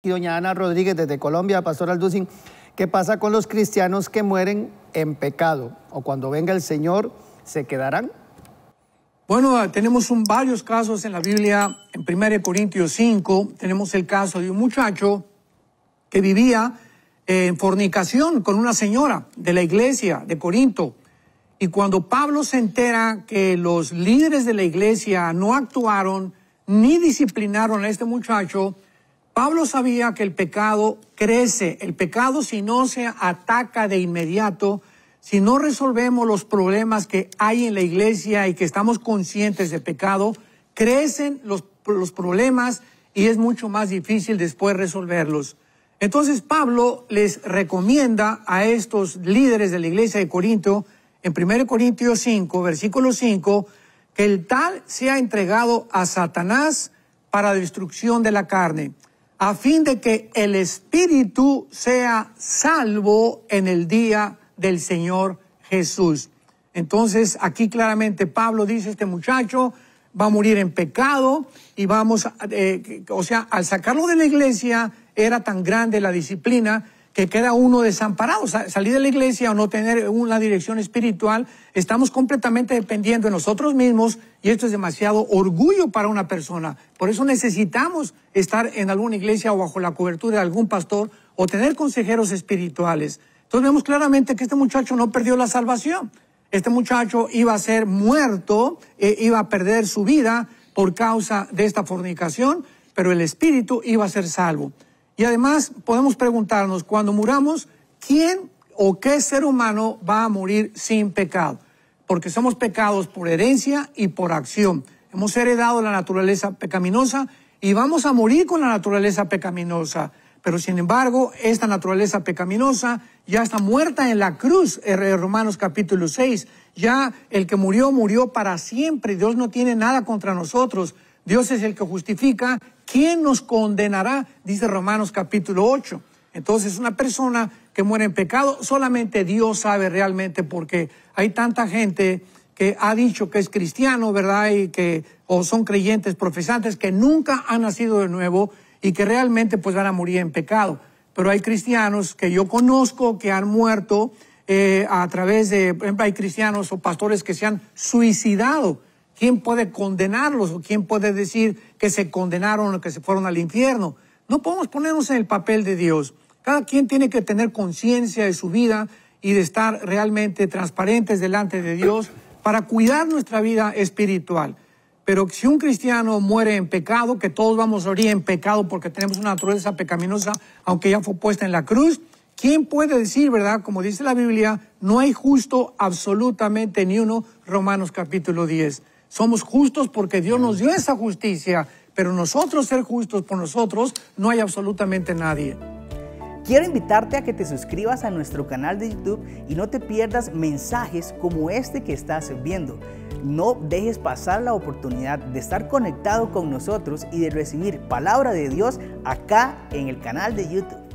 y doña Ana Rodríguez desde Colombia, Pastor Alducin, ¿qué pasa con los cristianos que mueren en pecado o cuando venga el Señor se quedarán? Bueno, tenemos varios casos en la Biblia. En 1 Corintios 5 tenemos el caso de un muchacho que vivía eh, en fornicación con una señora de la iglesia de Corinto. Y cuando Pablo se entera que los líderes de la iglesia no actuaron ni disciplinaron a este muchacho, Pablo sabía que el pecado crece, el pecado si no se ataca de inmediato, si no resolvemos los problemas que hay en la iglesia y que estamos conscientes de pecado, crecen los, problemas y es mucho más difícil después resolverlos. Entonces Pablo les recomienda a estos líderes de la iglesia de Corinto, en 1 Corintios 5, versículo 5, que el tal sea entregado a Satanás para destrucción de la carne a fin de que el espíritu sea salvo en el día del Señor Jesús. Entonces, aquí claramente Pablo dice, este muchacho va a morir en pecado y vamos, eh, o sea, al sacarlo de la iglesia era tan grande la disciplina que queda uno desamparado. Salir de la iglesia o no tener una dirección espiritual, estamos completamente dependiendo de nosotros mismos y esto es demasiado orgullo para una persona. Por eso necesitamos estar en alguna iglesia o bajo la cobertura de algún pastor o tener consejeros espirituales. Entonces vemos claramente que este muchacho no perdió la salvación. Este muchacho iba a ser muerto, eh, iba a perder su vida por causa de esta fornicación, pero el espíritu iba a ser salvo. Y además podemos preguntarnos, cuando muramos, ¿quién o qué ser humano va a morir sin pecado? Porque somos pecados por herencia y por acción. Hemos heredado la naturaleza pecaminosa y vamos a morir con la naturaleza pecaminosa. Pero sin embargo, esta naturaleza pecaminosa ya está muerta en la cruz, en Romanos capítulo 6. Ya el que murió, murió para siempre. Dios no tiene nada contra nosotros. Dios es el que justifica. ¿Quién nos condenará? Dice Romanos capítulo 8. Entonces, una persona que muere en pecado, solamente Dios sabe realmente porque hay tanta gente que ha dicho que es cristiano, ¿verdad? Y que o son creyentes profesantes que nunca han nacido de nuevo y que realmente pues van a morir en pecado. Pero hay cristianos que yo conozco que han muerto eh, a través de, por ejemplo, hay cristianos o pastores que se han suicidado ¿Quién puede condenarlos o quién puede decir que se condenaron o que se fueron al infierno? No podemos ponernos en el papel de Dios. Cada quien tiene que tener conciencia de su vida y de estar realmente transparentes delante de Dios para cuidar nuestra vida espiritual. Pero si un cristiano muere en pecado, que todos vamos a morir en pecado porque tenemos una naturaleza pecaminosa, aunque ya fue puesta en la cruz, ¿quién puede decir, verdad? Como dice la Biblia, no hay justo absolutamente ni uno, Romanos capítulo 10. Somos justos porque Dios nos dio esa justicia, pero nosotros ser justos por nosotros no hay absolutamente nadie. Quiero invitarte a que te suscribas a nuestro canal de YouTube y no te pierdas mensajes como este que estás viendo. No dejes pasar la oportunidad de estar conectado con nosotros y de recibir palabra de Dios acá en el canal de YouTube.